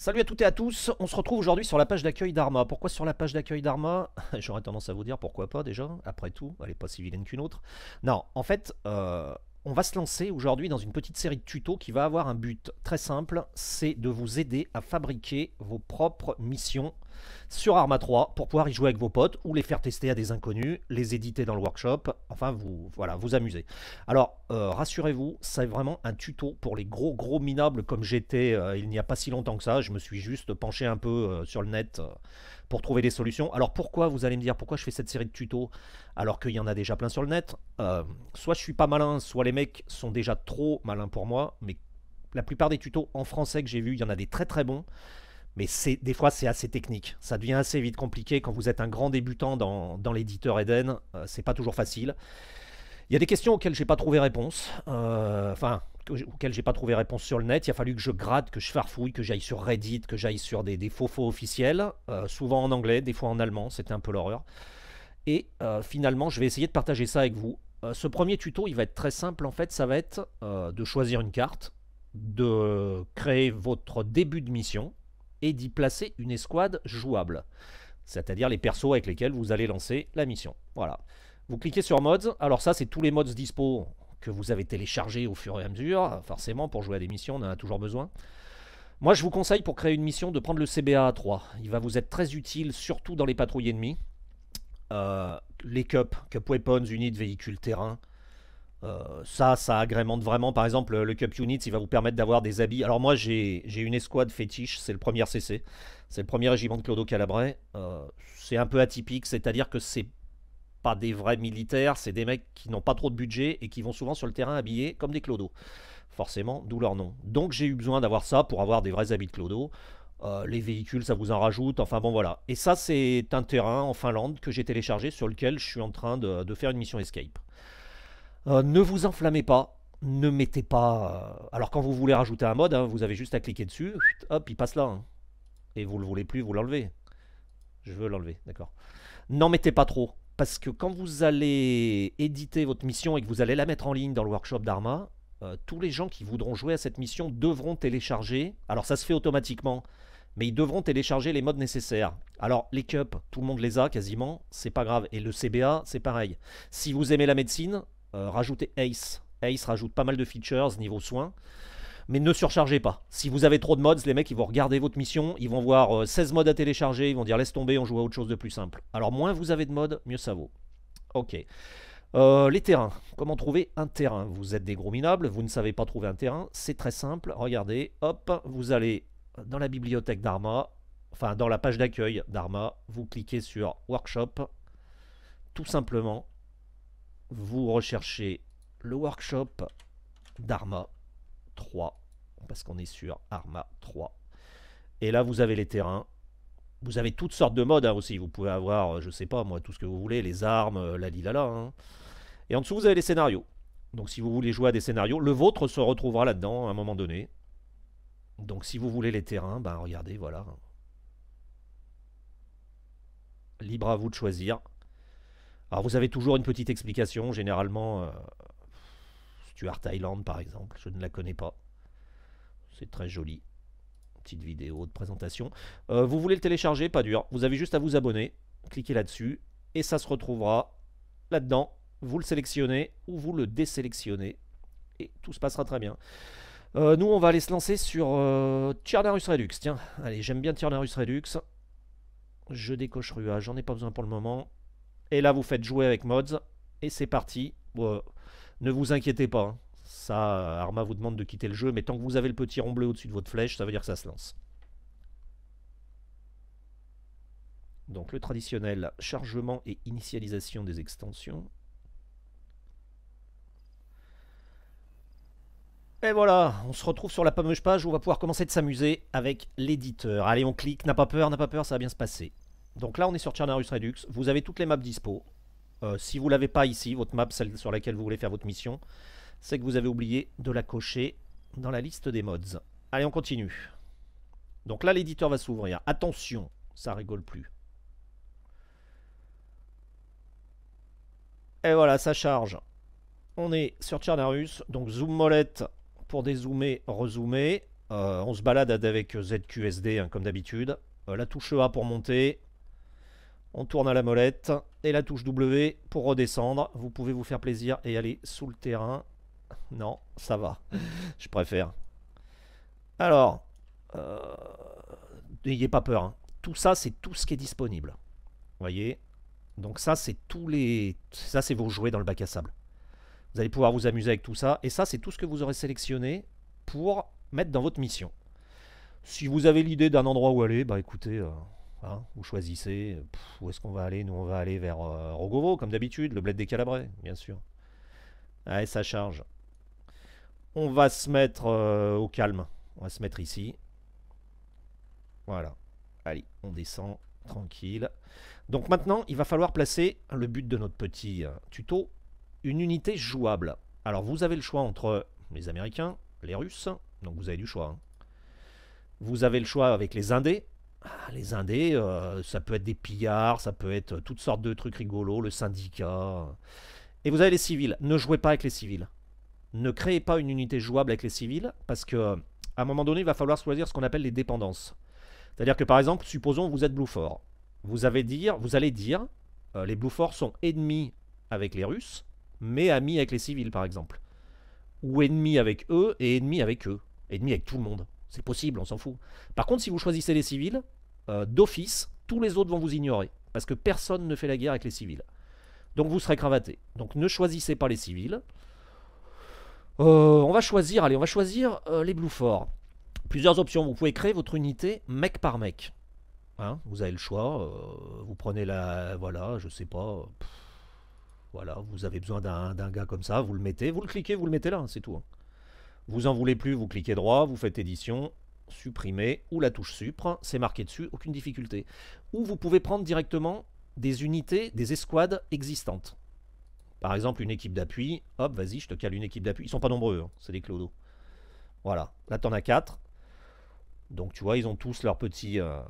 Salut à toutes et à tous, on se retrouve aujourd'hui sur la page d'accueil d'Arma. Pourquoi sur la page d'accueil d'Arma J'aurais tendance à vous dire pourquoi pas déjà, après tout, elle n'est pas si vilaine qu'une autre. Non, en fait, euh, on va se lancer aujourd'hui dans une petite série de tutos qui va avoir un but très simple, c'est de vous aider à fabriquer vos propres missions sur Arma 3 pour pouvoir y jouer avec vos potes ou les faire tester à des inconnus, les éditer dans le workshop, enfin vous voilà, vous amuser. Alors euh, rassurez-vous, c'est vraiment un tuto pour les gros gros minables comme j'étais euh, il n'y a pas si longtemps que ça, je me suis juste penché un peu euh, sur le net pour trouver des solutions. Alors pourquoi, vous allez me dire, pourquoi je fais cette série de tutos alors qu'il y en a déjà plein sur le net euh, Soit je suis pas malin, soit les mecs sont déjà trop malins pour moi, mais la plupart des tutos en français que j'ai vus, il y en a des très très bons, mais des fois c'est assez technique. Ça devient assez vite compliqué quand vous êtes un grand débutant dans, l'éditeur Eden, euh, c'est pas toujours facile. Il y a des questions auxquelles j'ai pas trouvé réponse. Euh, enfin, auxquelles j'ai pas trouvé réponse sur le net. Il a fallu que je gratte, que je farfouille, que j'aille sur Reddit, que j'aille sur des, faux faux officiels, euh, souvent en anglais, des fois en allemand, c'était un peu l'horreur. Et euh, finalement, je vais essayer de partager ça avec vous. Euh, ce premier tuto, il va être très simple en fait, ça va être de choisir une carte, de créer votre début de mission et d'y placer une escouade jouable, c'est-à-dire les persos avec lesquels vous allez lancer la mission. Voilà. Vous cliquez sur Mods, alors ça c'est tous les mods dispo que vous avez téléchargé au fur et à mesure. Euh, forcément, pour jouer à des missions, on en a toujours besoin. Moi, je vous conseille pour créer une mission de prendre le CBA à 3. Il va vous être très utile, surtout dans les patrouilles ennemies. Euh, les cups, cup weapons, units, véhicules, terrain. Euh, ça, ça agrémente vraiment. Par exemple, le Cup Units, il va vous permettre d'avoir des habits. Alors moi, j'ai une escouade fétiche, c'est le premier CC. C'est le premier régiment de Clodo Calabrais. c'est un peu atypique, c'est-à-dire que c'est pas des vrais militaires, c'est des mecs qui n'ont pas trop de budget et qui vont souvent sur le terrain habillés comme des clodos. Forcément, d'où leur nom. Donc j'ai eu besoin d'avoir ça pour avoir des vrais habits de clodo. Euh, les véhicules, ça vous en rajoute, enfin bon voilà. Et ça, c'est un terrain en Finlande que j'ai téléchargé sur lequel je suis en train de, faire une mission escape. Euh, ne vous enflammez pas, ne mettez pas... Euh, alors quand vous voulez rajouter un mode, hein, vous avez juste à cliquer dessus, hop, il passe là. Hein. Et vous le voulez plus, vous l'enlevez. Je veux l'enlever, d'accord. N'en mettez pas trop. Parce que quand vous allez éditer votre mission et que vous allez la mettre en ligne dans le workshop d'Arma, euh, tous les gens qui voudront jouer à cette mission devront télécharger. Alors ça se fait automatiquement, mais ils devront télécharger les modes nécessaires. Alors les cups, tout le monde les a quasiment, c'est pas grave. Et le CBA, c'est pareil. Si vous aimez la médecine, euh, rajoutez Ace. Ace rajoute pas mal de features niveau soins mais ne surchargez pas. Si vous avez trop de mods, les mecs, ils vont regarder votre mission, ils vont voir 16 euh, mods à télécharger, ils vont dire laisse tomber, on joue à autre chose de plus simple. Alors moins vous avez de mods, mieux ça vaut. Ok. Euh, les terrains. Comment trouver un terrain Vous êtes des gros minables, vous ne savez pas trouver un terrain, c'est très simple. Regardez, hop, vous allez dans la bibliothèque d'Arma, enfin dans la page d'accueil d'Arma, vous cliquez sur Workshop. Tout simplement, vous recherchez le workshop d'Arma 3 parce qu'on est sur Arma 3. Et là, vous avez les terrains. Vous avez toutes sortes de modes hein, aussi. Vous pouvez avoir, euh, je sais pas moi, tout ce que vous voulez, les armes, euh, la lilala. Hein. Et en dessous, vous avez les scénarios. Donc si vous voulez jouer à des scénarios, le vôtre se retrouvera là-dedans à un moment donné. Donc si vous voulez les terrains, ben regardez, voilà. Libre à vous de choisir. Alors vous avez toujours une petite explication, généralement euh, Stuart Thailand, par exemple, je ne la connais pas. C'est très joli. Petite vidéo de présentation. Euh, vous voulez le télécharger Pas dur. Vous avez juste à vous abonner. Cliquez là-dessus. Et ça se retrouvera là-dedans. Vous le sélectionnez ou vous le désélectionnez. Et tout se passera très bien. Euh, nous, on va aller se lancer sur euh, Redux. Tiens, allez, j'aime bien Tiernarus Redux. Je décoche Rua, j'en ai pas besoin pour le moment. Et là, vous faites jouer avec Mods. Et c'est parti. Euh, ne vous inquiétez pas. Hein. Ça, euh, Arma vous demande de quitter le jeu, mais tant que vous avez le petit rond bleu au-dessus de votre flèche, ça veut dire que ça se lance. Donc le traditionnel chargement et initialisation des extensions. Et voilà, on se retrouve sur la fameuse page où on va pouvoir commencer de s'amuser avec l'éditeur. Allez, on clique, n'a pas peur, n'a pas peur, ça va bien se passer. Donc là, on est sur Tchernarus Redux, vous avez toutes les maps dispo. Euh, si vous l'avez pas ici, votre map, celle sur laquelle vous voulez faire votre mission, c'est que vous avez oublié de la cocher dans la liste des mods. Allez, on continue. Donc là, l'éditeur va s'ouvrir. Attention, ça rigole plus. Et voilà, ça charge. On est sur Tchernarus, donc zoom molette pour dézoomer, rezoomer. Euh, on se balade avec ZQSD hein, comme d'habitude. Euh, la touche e A pour monter. On tourne à la molette. Et la touche W pour redescendre. Vous pouvez vous faire plaisir et aller sous le terrain. Non, ça va. Je préfère. Alors, euh, n'ayez pas peur. Hein. Tout ça, c'est tout ce qui est disponible. Vous Voyez Donc ça, c'est tous les... Ça, c'est vos jouets dans le bac à sable. Vous allez pouvoir vous amuser avec tout ça. Et ça, c'est tout ce que vous aurez sélectionné pour mettre dans votre mission. Si vous avez l'idée d'un endroit où aller, bah écoutez, euh, vous choisissez où est-ce qu'on va aller. Nous, on va aller vers euh, Rogovo, comme d'habitude, le bled Calabrais, bien sûr. Allez, ça charge. On va se mettre euh, au calme. On va se mettre ici. Voilà. Allez, on descend tranquille. Donc maintenant, il va falloir placer le but de notre petit euh, tuto, une unité jouable. Alors vous avez le choix entre les Américains, les Russes, donc vous avez du choix. Hein. Vous avez le choix avec les Indés. Ah, les Indés, euh, ça peut être des pillards, ça peut être toutes sortes de trucs rigolos, le syndicat. Et vous avez les civils. Ne jouez pas avec les civils ne créez pas une unité jouable avec les civils, parce que à un moment donné, il va falloir choisir ce qu'on appelle les dépendances. C'est-à-dire que par exemple, supposons vous êtes Bluford. Vous, avez dire, vous allez dire, euh, les Fort sont ennemis avec les Russes, mais amis avec les civils par exemple. Ou ennemis avec eux et ennemis avec eux. Ennemis avec tout le monde. C'est possible, on s'en fout. Par contre, si vous choisissez les civils, euh, d'office, tous les autres vont vous ignorer. Parce que personne ne fait la guerre avec les civils. Donc vous serez cravaté. Donc ne choisissez pas les civils. Euh, on va choisir, allez, on va choisir euh, les Blue Forts. Plusieurs options, vous pouvez créer votre unité mec par mec. Hein, vous avez le choix, euh, vous prenez la... Voilà, je sais pas... voilà, vous avez besoin d'un gars comme ça, vous le mettez, vous le cliquez, vous le mettez là, hein, c'est tout. Hein. Vous en voulez plus, vous cliquez droit, vous faites édition, supprimer, ou la touche supre, c'est marqué dessus, aucune difficulté. Ou vous pouvez prendre directement des unités, des escouades existantes. Par exemple, une équipe d'appui, hop, vas-y, je te cale une équipe d'appui. Ils sont pas nombreux, hein, c'est des clodos. Voilà, là t'en as 4. Donc tu vois, ils ont tous leurs euh,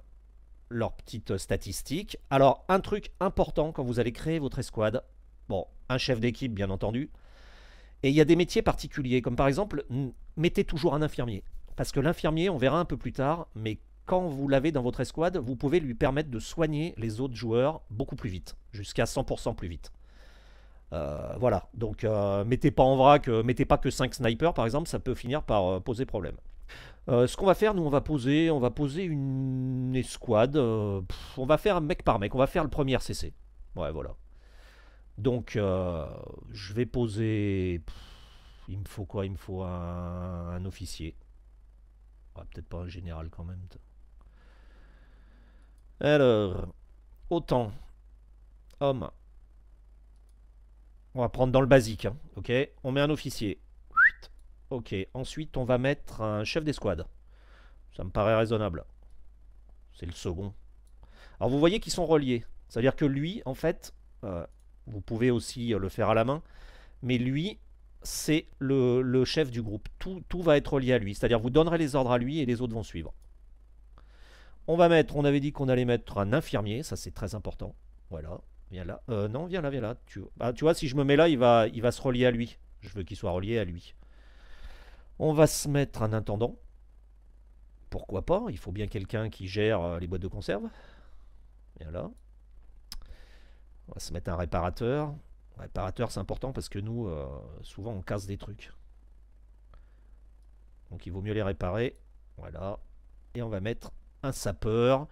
leurs petites statistiques. Alors, un truc important quand vous allez créer votre escouade, bon, un chef d'équipe bien entendu, et il y a des métiers particuliers, comme par exemple, mettez toujours un infirmier. Parce que l'infirmier, on verra un peu plus tard, mais quand vous l'avez dans votre escouade, vous pouvez lui permettre de soigner les autres joueurs beaucoup plus vite, jusqu'à 100% plus vite. Euh, voilà, donc euh, mettez pas en vrac, euh, mettez pas que 5 snipers par exemple, ça peut finir par poser problème. ce qu'on va faire, nous, on va poser, on va poser une escouade. on va faire mec par mec. On va faire le premier CC. Ouais, voilà. Donc, je vais poser. il me faut quoi Il me faut un, officier. Ouais, ah, Peut-être pas un général quand même. Alors, autant homme on va prendre dans le basique. Hein. Ok, on met un officier. Ok, ensuite on va mettre un chef d'escouade. Ça me paraît raisonnable. C'est le second. Alors vous voyez qu'ils sont reliés. C'est-à-dire que lui, en fait, euh, vous pouvez aussi euh, le faire à la main, mais lui, c'est le, chef du groupe. Tout, va être relié à lui. C'est-à-dire vous donnerez les ordres à lui et les autres vont suivre. On va mettre, on avait dit qu'on allait mettre un infirmier, ça c'est très important. Voilà, Viens là. Euh, non, viens là, viens là. Tu... Bah, tu vois, si je me mets là, il va, il va se relier à lui. Je veux qu'il soit relié à lui. On va se mettre un intendant. Pourquoi pas Il faut bien quelqu'un qui gère euh, les boîtes de conserve. Viens là. On va se mettre un réparateur. réparateur, c'est important parce que nous, euh, souvent, on casse des trucs. Donc, il vaut mieux les réparer. Voilà. Et on va mettre un sapeur.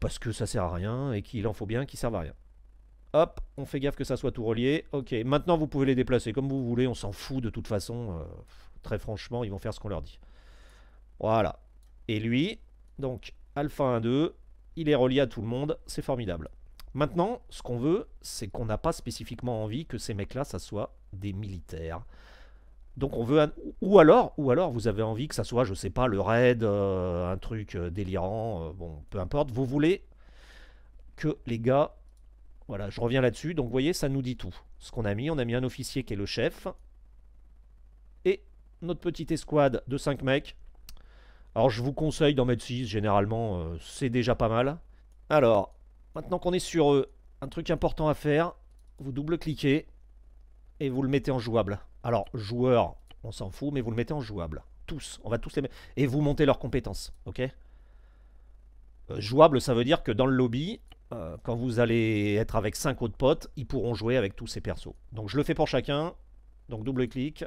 Parce que ça sert à rien et qu'il en faut bien qu'il serve à rien. Hop, on fait gaffe que ça soit tout relié. Ok, maintenant vous pouvez les déplacer comme vous voulez, on s'en fout de toute façon. Euh, très franchement, ils vont faire ce qu'on leur dit. Voilà. Et lui, donc alpha 1, 2, il est relié à tout le monde, c'est formidable. Maintenant, ce qu'on veut, c'est qu'on n'a pas spécifiquement envie que ces mecs-là, ça soit des militaires. Donc on veut ou alors ou alors vous avez envie que ça soit je sais pas le raid euh, un truc euh, délirant bon peu importe vous voulez que les gars voilà, je reviens là-dessus. Donc, vous voyez, ça nous dit tout. Ce qu'on a mis, on a mis un officier qui est le chef. Et notre petite escouade de 5 mecs. Alors, je vous conseille d'en mettre 6. Généralement, euh, c'est déjà pas mal. Alors, maintenant qu'on est sur eux, un truc important à faire. Vous double-cliquez et vous le mettez en jouable. Alors, joueur, on s'en fout, mais vous le mettez en jouable. Tous, on va tous les mettre. Et vous montez leurs compétences, ok euh, Jouable, ça veut dire que dans le lobby, euh, quand vous allez être avec 5 autres potes, ils pourront jouer avec tous ces persos. Donc je le fais pour chacun. Donc double-clic.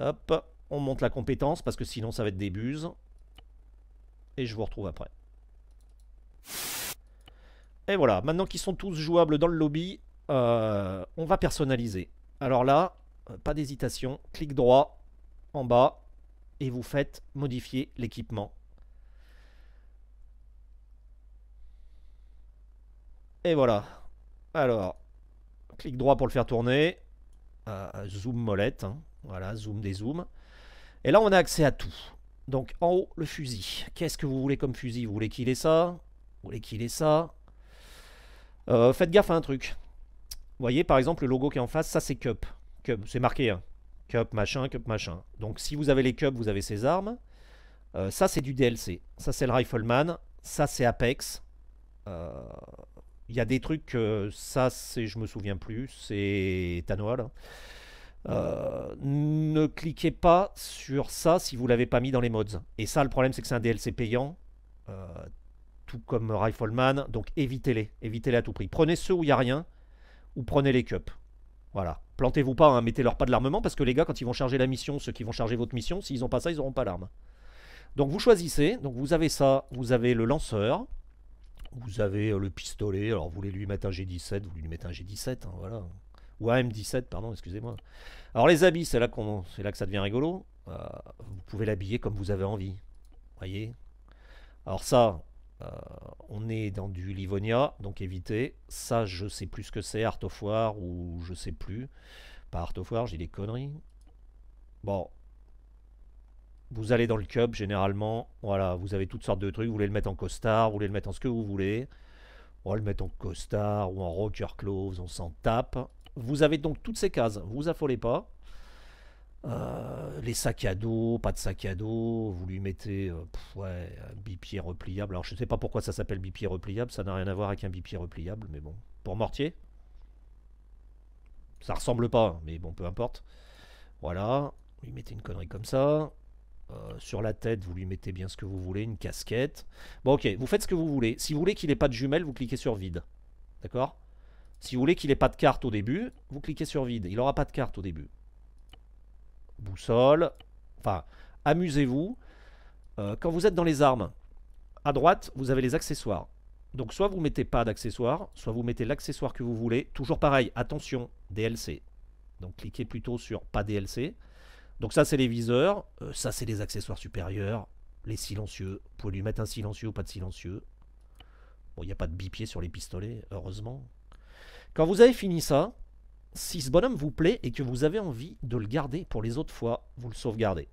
Hop, on monte la compétence parce que sinon ça va être des buses. Et je vous retrouve après. Et voilà, maintenant qu'ils sont tous jouables dans le lobby, euh, on va personnaliser. Alors là, euh, pas d'hésitation, clic droit en bas et vous faites modifier l'équipement Et voilà. Alors, clic droit pour le faire tourner. Euh, zoom molette. Hein. Voilà, zoom des zooms. Et là, on a accès à tout. Donc, en haut, le fusil. Qu'est-ce que vous voulez comme fusil Vous voulez qu'il ait ça Vous voulez qu'il ait ça euh, Faites gaffe à un truc. Vous voyez, par exemple, le logo qui est en face, ça, c'est Cup. Cup, c'est marqué. Hein. Cup, machin, Cup, machin. Donc, si vous avez les Cups, vous avez ces armes. Euh, ça, c'est du DLC. Ça, c'est le Rifleman. Ça, c'est Apex. Euh, il y a des trucs, ça c'est, je me souviens plus, c'est Tanoal. Hein. Euh, ne cliquez pas sur ça si vous l'avez pas mis dans les mods. Et ça, le problème, c'est que c'est un DLC payant, euh, tout comme Rifleman, donc évitez-les, évitez-les à tout prix. Prenez ceux où il n'y a rien, ou prenez les cups. Voilà. Plantez-vous pas, hein, mettez-leur pas de l'armement, parce que les gars, quand ils vont charger la mission, ceux qui vont charger votre mission, s'ils n'ont pas ça, ils n'auront pas l'arme. Donc vous choisissez, donc vous avez ça, vous avez le lanceur, vous avez euh, le pistolet, alors vous voulez lui mettre un G17, vous lui mettez un G17, hein, voilà. Ou un M17, pardon, excusez-moi. Alors les habits, c'est là, c'est là, que ça devient rigolo. Euh, vous pouvez l'habiller comme vous avez envie, voyez. Alors ça, euh, on est dans du Livonia, donc évitez. Ça, je sais plus ce que c'est, Art ou je sais plus. Pas Art j'ai des conneries. Bon, vous allez dans le club, généralement, voilà, vous avez toutes sortes de trucs. Vous voulez le mettre en costard, vous voulez le mettre en ce que vous voulez. On va le mettre en costard ou en rocker clothes, on s'en tape. Vous avez donc toutes ces cases, vous vous affolez pas. Euh, les sacs à dos, pas de sac à dos, vous lui mettez euh, un bipied repliable. Alors je ne sais pas pourquoi ça s'appelle bipied repliable, ça n'a rien à voir avec un bipied repliable, mais bon. Pour mortier Ça ressemble pas, mais bon, peu importe. Voilà, vous lui mettez une connerie comme ça. Euh, sur la tête, vous lui mettez bien ce que vous voulez, une casquette. Bon, ok, vous faites ce que vous voulez. Si vous voulez qu'il n'ait pas de jumelles, vous cliquez sur vide. D'accord Si vous voulez qu'il n'ait pas de carte au début, vous cliquez sur vide. Il n'aura pas de carte au début. Boussole. Enfin, amusez-vous. Euh, quand vous êtes dans les armes, à droite, vous avez les accessoires. Donc soit vous mettez pas d'accessoires, soit vous mettez l'accessoire que vous voulez. Toujours pareil, attention, DLC. Donc cliquez plutôt sur pas DLC. Donc ça c'est les viseurs, euh, ça c'est les accessoires supérieurs, les silencieux. Vous pouvez lui mettre un silencieux ou pas de silencieux. Bon, il n'y a pas de bipied sur les pistolets, heureusement. Quand vous avez fini ça, si ce bonhomme vous plaît et que vous avez envie de le garder pour les autres fois, vous le sauvegardez.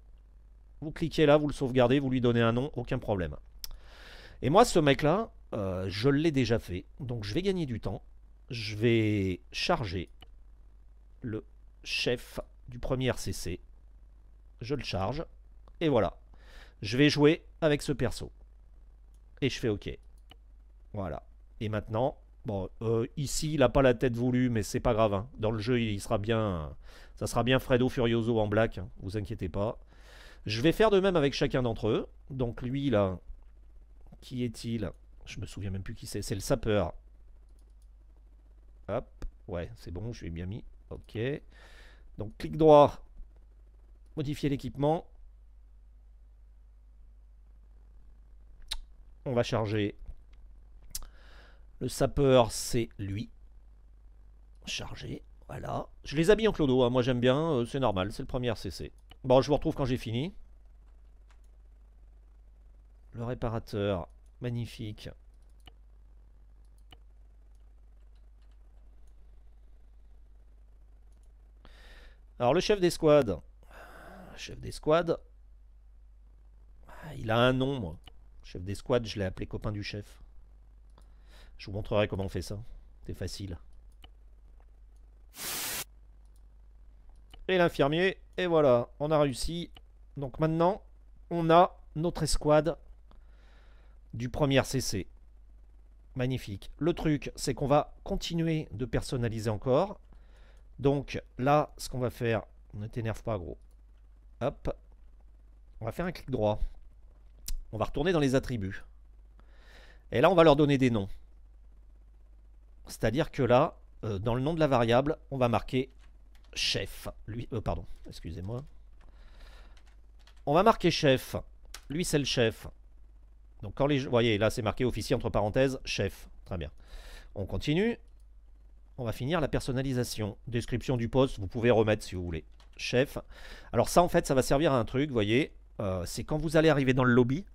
Vous cliquez là, vous le sauvegardez, vous lui donnez un nom, aucun problème. Et moi, ce mec-là, euh, je l'ai déjà fait, donc je vais gagner du temps. Je vais charger le chef du premier RCC je le charge, et voilà. Je vais jouer avec ce perso. Et je fais OK. Voilà. Et maintenant, bon, euh, ici, il n'a pas la tête voulue, mais c'est pas grave. Hein. Dans le jeu, il sera bien... Ça sera bien Fredo Furioso en black, hein. vous inquiétez pas. Je vais faire de même avec chacun d'entre eux. Donc lui, là, qui est-il Je me souviens même plus qui c'est. C'est le sapeur. Hop, ouais, c'est bon, je l'ai bien mis. Ok. Donc clic droit, Modifier l'équipement. On va charger. Le sapeur, c'est lui. Charger. Voilà. Je les habille en clodo. Hein. Moi, j'aime bien. Euh, c'est normal. C'est le premier CC. Bon, je vous retrouve quand j'ai fini. Le réparateur. Magnifique. Alors, le chef des chef d'escouade. Ah, il a un nom, moi. Chef d'escouade, je l'ai appelé copain du chef. Je vous montrerai comment on fait ça. C'est facile. Et l'infirmier, et voilà, on a réussi. Donc maintenant, on a notre escouade du premier CC. Magnifique. Le truc, c'est qu'on va continuer de personnaliser encore. Donc là, ce qu'on va faire, ne t'énerve pas gros, Hop. On va faire un clic droit. On va retourner dans les attributs. Et là, on va leur donner des noms. C'est-à-dire que là, euh, dans le nom de la variable, on va marquer chef. Lui, euh, pardon, excusez-moi. On va marquer chef. Lui, c'est le chef. Donc quand les... Vous voyez, là, c'est marqué officier entre parenthèses, chef. Très bien. On continue. On va finir la personnalisation. Description du poste, vous pouvez remettre si vous voulez chef. Alors ça, en fait, ça va servir à un truc, vous voyez, euh, c'est quand vous allez arriver dans le lobby,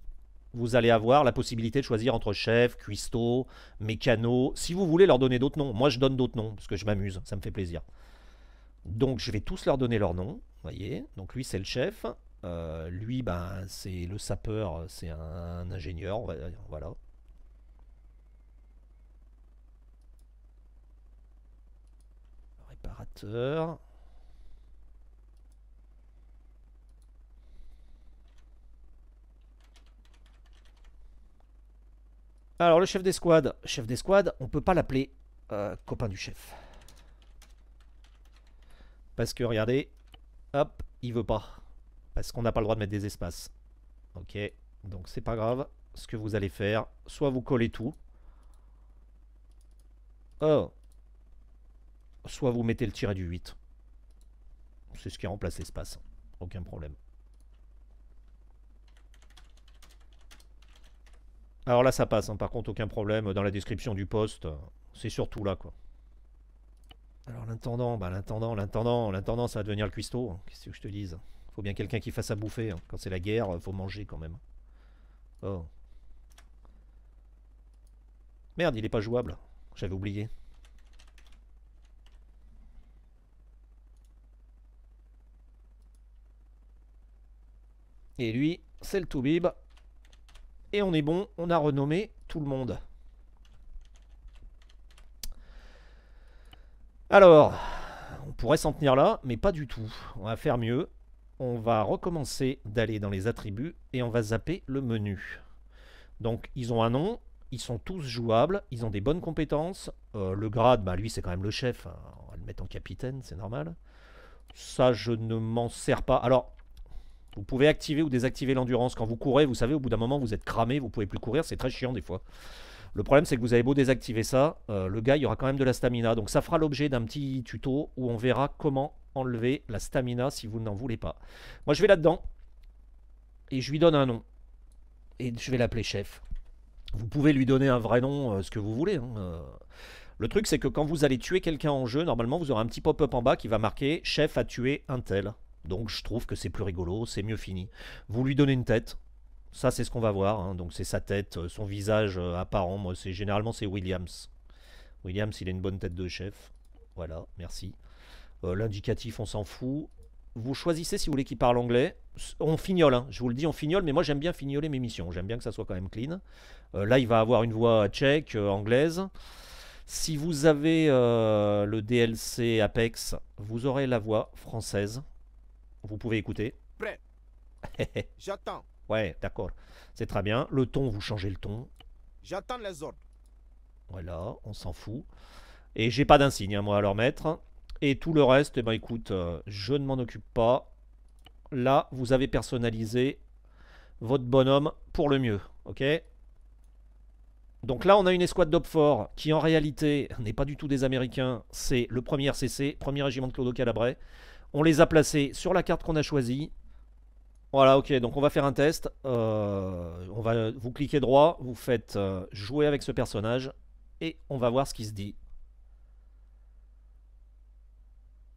vous allez avoir la possibilité de choisir entre chef, cuistot, mécano, si vous voulez leur donner d'autres noms. Moi, je donne d'autres noms, parce que je m'amuse, ça me fait plaisir. Donc, je vais tous leur donner leur nom, voyez. Donc, lui, c'est le chef. Euh, lui, ben, c'est le sapeur, c'est un, un ingénieur, voilà. Réparateur. Alors, le chef d'escouade. Chef d'escouade, on peut pas l'appeler euh, copain du chef. Parce que, regardez, hop, il veut pas. Parce qu'on n'a pas le droit de mettre des espaces. Ok, donc c'est pas grave. Ce que vous allez faire, soit vous collez tout. Oh. Soit vous mettez le tiré du 8. C'est ce qui remplace l'espace. Aucun problème. Alors là, ça passe, hein. par contre, aucun problème. Dans la description du poste, c'est surtout là, quoi. Alors l'intendant, bah, l'intendant, l'intendant, l'intendant, ça va devenir le cuistot. Hein. Qu'est-ce que je te dise Faut bien quelqu'un qui fasse à bouffer. Hein. Quand c'est la guerre, faut manger quand même. Oh. Merde, il est pas jouable. J'avais oublié. Et lui, c'est le Toubib. Et on est bon, on a renommé tout le monde. Alors, on pourrait s'en tenir là, mais pas du tout. On va faire mieux. On va recommencer d'aller dans les attributs et on va zapper le menu. Donc, ils ont un nom, ils sont tous jouables, ils ont des bonnes compétences. Euh, le grade, bah, lui, c'est quand même le chef. Hein. On va le mettre en capitaine, c'est normal. Ça, je ne m'en sers pas. Alors, vous pouvez activer ou désactiver l'endurance. Quand vous courez, vous savez, au bout d'un moment, vous êtes cramé, vous pouvez plus courir, c'est très chiant des fois. Le problème, c'est que vous avez beau désactiver ça, euh, le gars, il y aura quand même de la stamina. Donc ça fera l'objet d'un petit tuto où on verra comment enlever la stamina si vous n'en voulez pas. Moi, je vais là-dedans et je lui donne un nom. Et je vais l'appeler chef. Vous pouvez lui donner un vrai nom, euh, ce que vous voulez. Hein, euh. Le truc, c'est que quand vous allez tuer quelqu'un en jeu, normalement, vous aurez un petit pop-up en bas qui va marquer « Chef a tué un tel ». Donc je trouve que c'est plus rigolo, c'est mieux fini. Vous lui donnez une tête, ça, c'est ce qu'on va voir. Hein. Donc, c'est sa tête, euh, son visage euh, apparent. Moi, c'est généralement c'est Williams. Williams, il a une bonne tête de chef. Voilà, merci. Euh, l'indicatif, on s'en fout. Vous choisissez si vous voulez qu'il parle anglais. On fignole, hein. je vous le dis, on fignole, mais moi j'aime bien fignoler mes missions. J'aime bien que ça soit quand même clean. là, il va avoir une voix tchèque, anglaise. Si vous avez le DLC Apex, vous aurez la voix française. Vous pouvez écouter. Prêt. J'attends. Ouais, d'accord. C'est très bien. Le ton, vous changez le ton. J'attends les ordres. Voilà, on s'en fout. Et j'ai pas d'insigne, hein, moi, à leur mettre. Et tout le reste, eh ben, écoute, euh, je ne m'en occupe pas. Là, vous avez personnalisé votre bonhomme pour le mieux. Ok donc là, on a une escouade d'Opfort qui, en réalité, n'est pas du tout des Américains. C'est le premier RCC, premier régiment de Claude Calabret. On les a placés sur la carte qu'on a choisie. Voilà, ok, donc on va faire un test. Euh, on va, vous cliquez droit, vous faites euh, jouer avec ce personnage et on va voir ce qui se dit.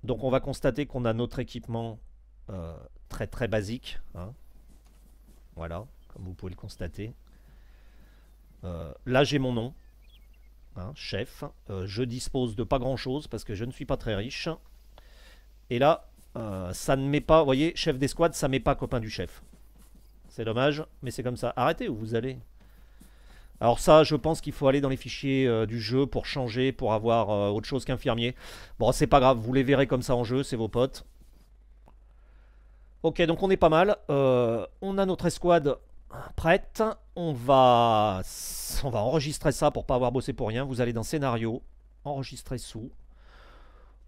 Donc on va constater qu'on a notre équipement euh, très très basique. Hein. Voilà, comme vous pouvez le constater. là j'ai mon nom, hein, chef. je dispose de pas grand chose parce que je ne suis pas très riche. Et là, euh, ça ne met pas, vous voyez, chef d'escouade, ça ne met pas copain du chef. C'est dommage, mais c'est comme ça. Arrêtez où vous allez. Alors ça, je pense qu'il faut aller dans les fichiers euh, du jeu pour changer, pour avoir euh, autre chose qu'infirmier. Bon, c'est pas grave, vous les verrez comme ça en jeu, c'est vos potes. Ok, donc on est pas mal. on a notre escouade prête. On va... on va enregistrer ça pour pas avoir bossé pour rien. Vous allez dans scénario, enregistrer sous,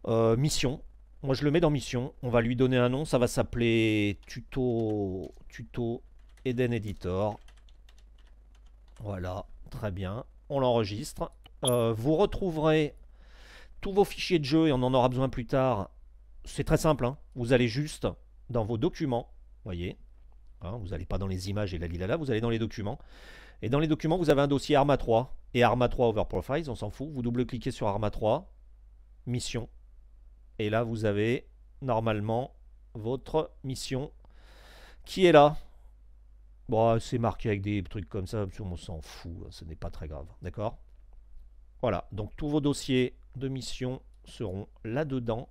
mission, moi, je le mets dans mission. On va lui donner un nom. Ça va s'appeler tuto, tuto Eden Editor. Voilà, très bien. On l'enregistre. Euh, vous retrouverez tous vos fichiers de jeu et on en aura besoin plus tard. C'est très simple. Hein. Vous allez juste dans vos documents. Voyez. Hein, vous n'allez pas dans les images et la lilala. Vous allez dans les documents. Et dans les documents, vous avez un dossier Arma 3 et Arma 3 Over On s'en fout. Vous double-cliquez sur Arma 3. Mission. Et là, vous avez normalement votre mission qui est là. Bon, c'est marqué avec des trucs comme ça, on s'en fout, hein, ce n'est pas très grave, d'accord Voilà, donc tous vos dossiers de mission seront là-dedans.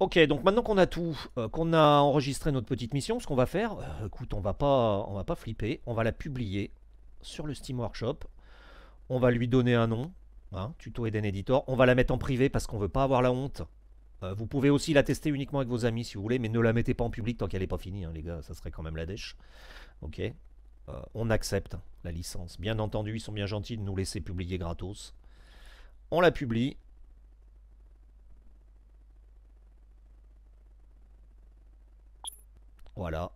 Ok, donc maintenant qu'on a tout, euh, qu'on a enregistré notre petite mission, ce qu'on va faire, euh, écoute, on va pas, on va pas flipper, on va la publier sur le Steam Workshop. On va lui donner un nom, hein, Tuto Eden Editor. On va la mettre en privé parce qu'on veut pas avoir la honte. Euh, vous pouvez aussi la tester uniquement avec vos amis si vous voulez, mais ne la mettez pas en public tant qu'elle n'est pas finie, hein, les gars, ça serait quand même la dèche. Ok euh, On accepte la licence. Bien entendu, ils sont bien gentils de nous laisser publier gratos. On la publie. Voilà.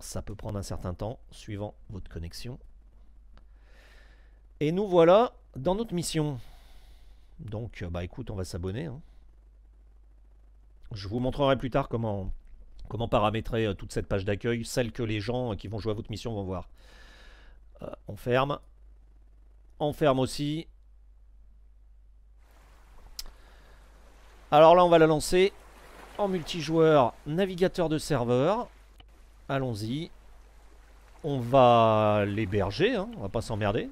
Ça peut prendre un certain temps, suivant votre connexion. Et nous voilà dans notre mission. Donc, euh, bah écoute, on va s'abonner. Hein. Je vous montrerai plus tard comment, comment paramétrer euh, toute cette page d'accueil, celle que les gens qui vont jouer à votre mission vont voir. Euh, on ferme. On ferme aussi. Alors là, on va la lancer en multijoueur navigateur de serveur. Allons-y. On va l'héberger, hein, on va pas s'emmerder.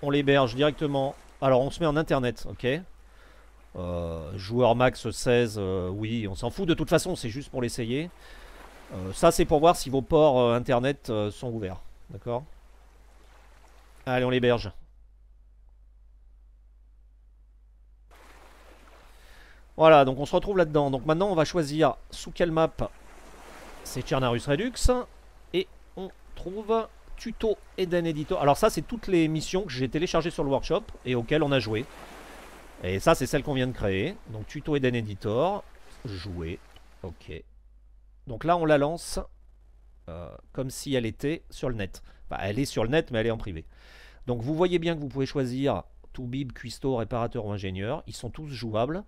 On l'héberge directement. Alors on se met en internet, ok euh, joueur max 16, euh, oui, on s'en fout. De toute façon, c'est juste pour l'essayer. Euh, ça, c'est pour voir si vos ports internet sont ouverts. D'accord Allez, on l'héberge. Voilà, donc on se retrouve là-dedans. Donc maintenant, on va choisir sous quelle map c'est Tchernarus Redux. Et on trouve Tuto Eden Editor. Alors ça, c'est toutes les missions que j'ai téléchargées sur le workshop et auxquelles on a joué. Et ça, c'est celle qu'on vient de créer. Donc tuto Eden Editor, jouer, ok. Donc là, on la lance euh, comme si elle était sur le net. elle est sur le net, mais elle est en privé. Donc vous voyez bien que vous pouvez choisir Toubib, Cuisto, Réparateur ou Ingénieur. Ils sont tous jouables.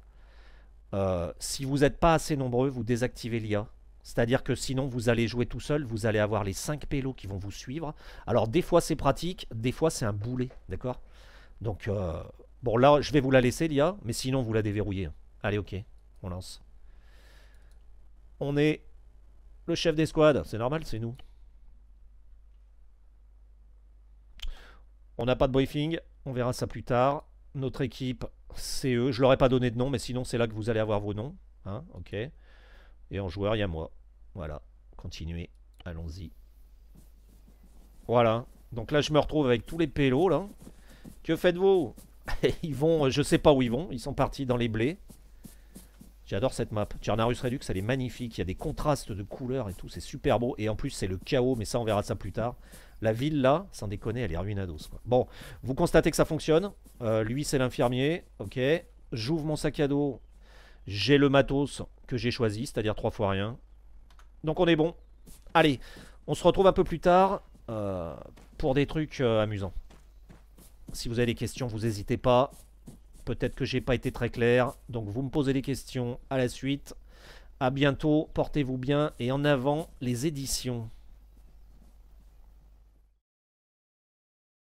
Euh, si vous n'êtes pas assez nombreux, vous désactivez l'IA. C'est-à-dire que sinon, vous allez jouer tout seul, vous allez avoir les 5 pélos qui vont vous suivre. Alors, des fois, c'est pratique, des fois, c'est un boulet, d'accord Donc, euh, Bon, là, je vais vous la laisser, l'IA, mais sinon, vous la déverrouillez. Allez, ok, on lance. On est le chef des c'est normal, c'est nous. On n'a pas de briefing, on verra ça plus tard. Notre équipe, c'est eux. Je leur ai pas donné de nom, mais sinon, c'est là que vous allez avoir vos noms. Hein ok. Et en joueur, il y a moi. Voilà, continuez, allons-y. Voilà, donc là, je me retrouve avec tous les pélos, là. Que faites-vous ils vont, euh, je sais pas où ils vont, ils sont partis dans les blés. J'adore cette map. Tchernarus Redux, elle est magnifique. Il y a des contrastes de couleurs et tout, c'est super beau. Et en plus, c'est le chaos, mais ça, on verra ça plus tard. La ville, là, sans déconner, elle est ruinados. Bon, vous constatez que ça fonctionne. Euh, lui, c'est l'infirmier. Ok. J'ouvre mon sac à dos. J'ai le matos que j'ai choisi, c'est-à-dire trois fois rien. Donc on est bon. Allez, on se retrouve un peu plus tard euh, pour des trucs amusants. Si vous avez des questions, vous n'hésitez pas. Peut-être que j'ai pas été très clair. Donc vous me posez des questions à la suite. À bientôt, portez-vous bien et en avant les éditions.